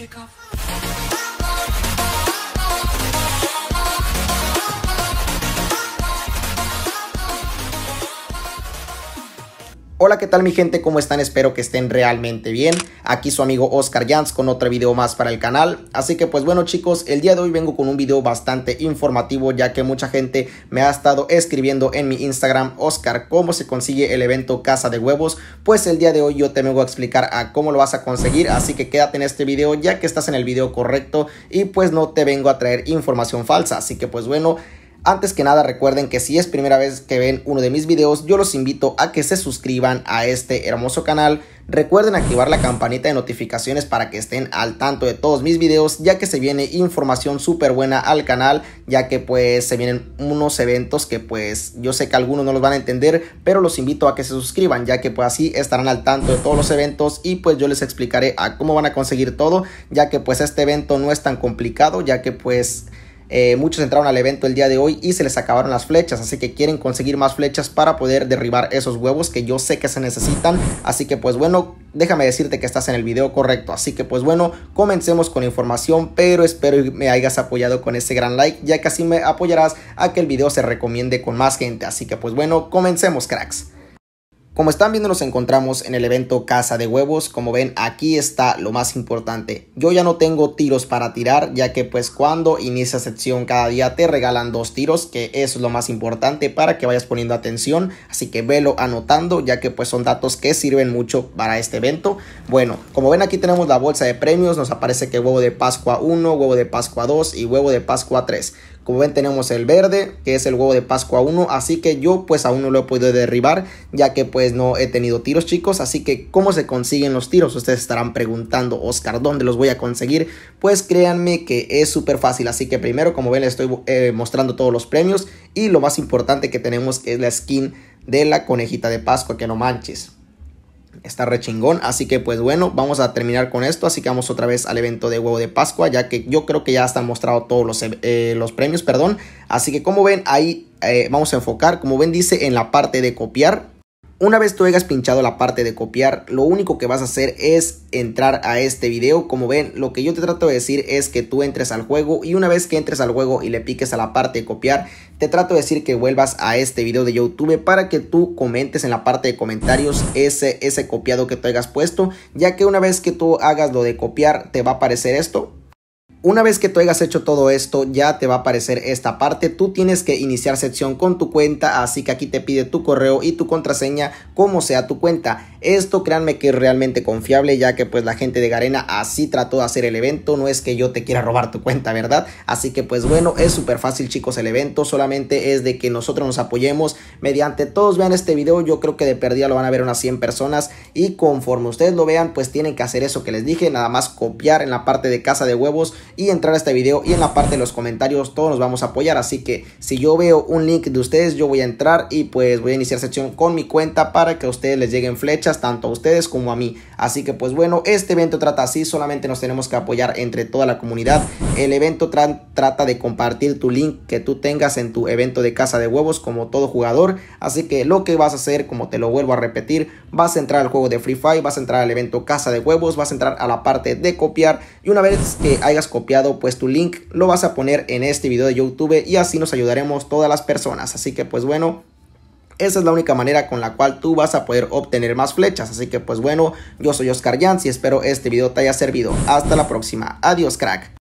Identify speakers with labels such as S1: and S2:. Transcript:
S1: take off. Hola, ¿qué tal mi gente? ¿Cómo están? Espero que estén realmente bien. Aquí su amigo Oscar Jans con otro video más para el canal. Así que pues bueno chicos, el día de hoy vengo con un video bastante informativo ya que mucha gente me ha estado escribiendo en mi Instagram, Oscar, ¿cómo se consigue el evento Casa de Huevos? Pues el día de hoy yo te vengo a explicar a cómo lo vas a conseguir, así que quédate en este video ya que estás en el video correcto y pues no te vengo a traer información falsa. Así que pues bueno, antes que nada recuerden que si es primera vez que ven uno de mis videos, yo los invito a que se suscriban a este hermoso canal. Recuerden activar la campanita de notificaciones para que estén al tanto de todos mis videos, ya que se viene información súper buena al canal, ya que pues se vienen unos eventos que pues yo sé que algunos no los van a entender, pero los invito a que se suscriban, ya que pues así estarán al tanto de todos los eventos y pues yo les explicaré a cómo van a conseguir todo, ya que pues este evento no es tan complicado, ya que pues eh, muchos entraron al evento el día de hoy y se les acabaron las flechas, así que quieren conseguir más flechas para poder derribar esos huevos que yo sé que se necesitan. Así que pues bueno, déjame decirte que estás en el video correcto. Así que pues bueno, comencemos con información, pero espero que me hayas apoyado con ese gran like, ya que así me apoyarás a que el video se recomiende con más gente. Así que pues bueno, comencemos cracks. Como están viendo nos encontramos en el evento Casa de Huevos, como ven aquí está lo más importante. Yo ya no tengo tiros para tirar ya que pues cuando inicia sección cada día te regalan dos tiros que es lo más importante para que vayas poniendo atención, así que velo anotando ya que pues son datos que sirven mucho para este evento. Bueno, como ven aquí tenemos la bolsa de premios, nos aparece que huevo de Pascua 1, huevo de Pascua 2 y huevo de Pascua 3. Como ven tenemos el verde, que es el huevo de Pascua 1, así que yo pues aún no lo he podido derribar, ya que pues no he tenido tiros chicos, así que ¿cómo se consiguen los tiros? Ustedes estarán preguntando, Oscar, ¿dónde los voy a conseguir? Pues créanme que es súper fácil, así que primero como ven le estoy eh, mostrando todos los premios y lo más importante que tenemos es la skin de la conejita de Pascua, que no manches. Está re chingón. Así que pues bueno, vamos a terminar con esto. Así que vamos otra vez al evento de huevo de Pascua. Ya que yo creo que ya están mostrados todos los, eh, los premios, perdón. Así que como ven, ahí eh, vamos a enfocar. Como ven, dice en la parte de copiar. Una vez tú hayas pinchado la parte de copiar, lo único que vas a hacer es entrar a este video. Como ven, lo que yo te trato de decir es que tú entres al juego y una vez que entres al juego y le piques a la parte de copiar, te trato de decir que vuelvas a este video de YouTube para que tú comentes en la parte de comentarios ese, ese copiado que tú hayas puesto, ya que una vez que tú hagas lo de copiar, te va a aparecer esto una vez que tú hayas hecho todo esto, ya te va a aparecer esta parte. Tú tienes que iniciar sección con tu cuenta, así que aquí te pide tu correo y tu contraseña, como sea tu cuenta. Esto créanme que es realmente confiable, ya que pues la gente de Garena así trató de hacer el evento. No es que yo te quiera robar tu cuenta, ¿verdad? Así que pues bueno, es súper fácil chicos el evento. Solamente es de que nosotros nos apoyemos mediante todos vean este video. Yo creo que de perdida lo van a ver unas 100 personas y conforme ustedes lo vean, pues tienen que hacer eso que les dije, nada más copiar en la parte de casa de huevos y entrar a este video y en la parte de los comentarios todos nos vamos a apoyar. Así que si yo veo un link de ustedes, yo voy a entrar y pues voy a iniciar sección con mi cuenta para que a ustedes les lleguen flechas, tanto a ustedes como a mí. Así que pues bueno, este evento trata así, solamente nos tenemos que apoyar entre toda la comunidad. El evento trata trata de compartir tu link que tú tengas en tu evento de casa de huevos como todo jugador. Así que lo que vas a hacer, como te lo vuelvo a repetir, vas a entrar al juego de Free Fire, vas a entrar al evento casa de huevos, vas a entrar a la parte de copiar y una vez que hayas copiado pues tu link lo vas a poner en este video de YouTube y así nos ayudaremos todas las personas. Así que pues bueno, esa es la única manera con la cual tú vas a poder obtener más flechas. Así que pues bueno, yo soy Oscar Jans y espero este video te haya servido. Hasta la próxima. Adiós crack.